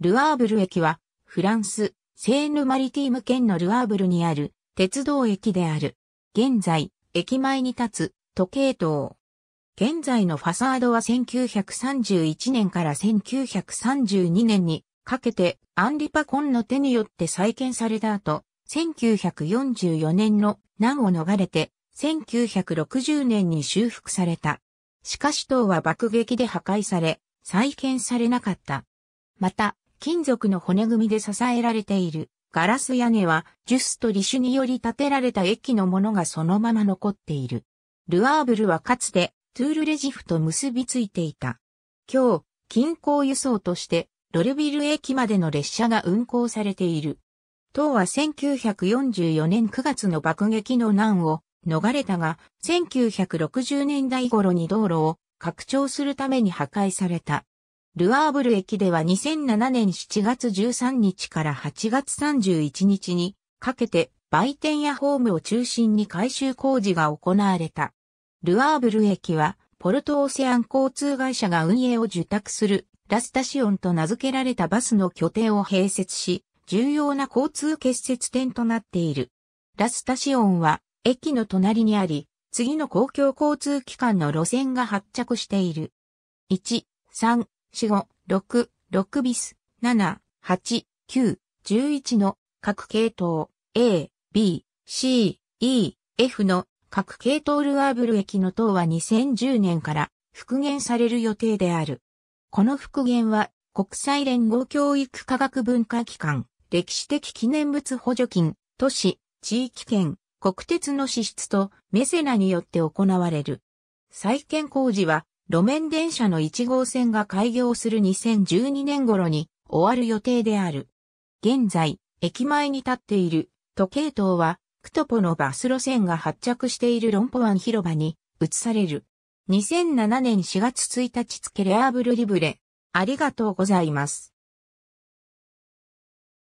ルアーブル駅は、フランス、セーヌマリティーム県のルアーブルにある鉄道駅である。現在、駅前に立つ時計塔。現在のファサードは1931年から1932年にかけてアンリパコンの手によって再建された後、1944年の難を逃れて1960年に修復された。しかし塔は爆撃で破壊され、再建されなかった。また、金属の骨組みで支えられている。ガラス屋根は、ジュスとリシュにより建てられた駅のものがそのまま残っている。ルアーブルはかつて、トゥールレジフと結びついていた。今日、近郊輸送として、ロルビル駅までの列車が運行されている。当は1944年9月の爆撃の難を逃れたが、1960年代頃に道路を拡張するために破壊された。ルアーブル駅では2007年7月13日から8月31日にかけて売店やホームを中心に改修工事が行われた。ルアーブル駅はポルトオセアン交通会社が運営を受託するラスタシオンと名付けられたバスの拠点を併設し、重要な交通結節点となっている。ラスタシオンは駅の隣にあり、次の公共交通機関の路線が発着している。1、3、四五、六、六ビス、七、八、九、十一の各系統 A、B、C、E、F の各系統ルアーブル駅の塔は2010年から復元される予定である。この復元は国際連合教育科学文化機関、歴史的記念物補助金、都市、地域圏、国鉄の支出とメセナによって行われる。再建工事は路面電車の1号線が開業する2012年頃に終わる予定である。現在、駅前に立っている時計塔は、クトポのバス路線が発着しているロンポワン広場に移される。2007年4月1日付レアブルリブレ。ありがとうございます。